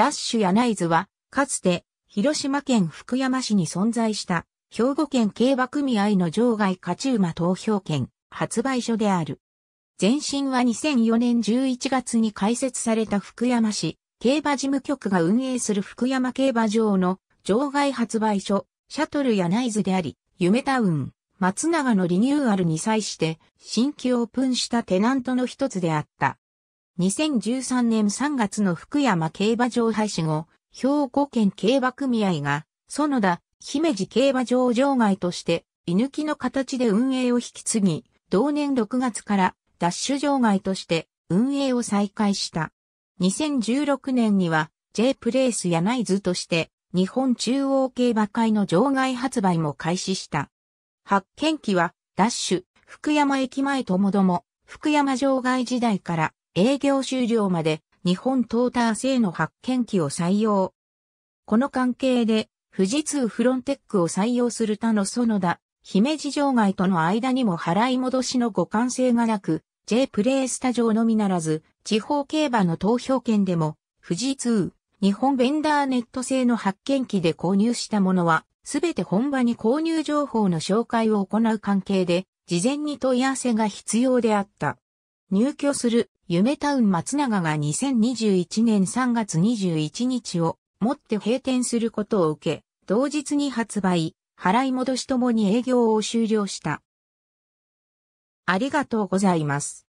ダッシュやナイズは、かつて、広島県福山市に存在した、兵庫県競馬組合の場外勝ち馬投票券、発売所である。前身は2004年11月に開設された福山市、競馬事務局が運営する福山競馬場の場外発売所、シャトルやナイズであり、夢タウン、松永のリニューアルに際して、新規オープンしたテナントの一つであった。2013年3月の福山競馬場廃止後、兵庫県競馬組合が、園田、姫路競馬場場外として、居抜きの形で運営を引き継ぎ、同年6月からダッシュ場外として運営を再開した。2016年には J プレイスやナイズとして日本中央競馬会の場外発売も開始した。発見機はダッシュ、福山駅前ともども、福山場外時代から営業終了まで日本トーター製の発見機を採用。この関係で富士通フロンテックを採用する他の園田、姫路場外との間にも払い戻しの互換性がなく、J プレイスタジオのみならず、地方競馬の投票権でも、富士通、日本ベンダーネット製の発見機で購入したものは、すべて本場に購入情報の紹介を行う関係で、事前に問い合わせが必要であった。入居する夢タウン松永が2021年3月21日をもって閉店することを受け、同日に発売、払い戻しともに営業を終了した。ありがとうございます。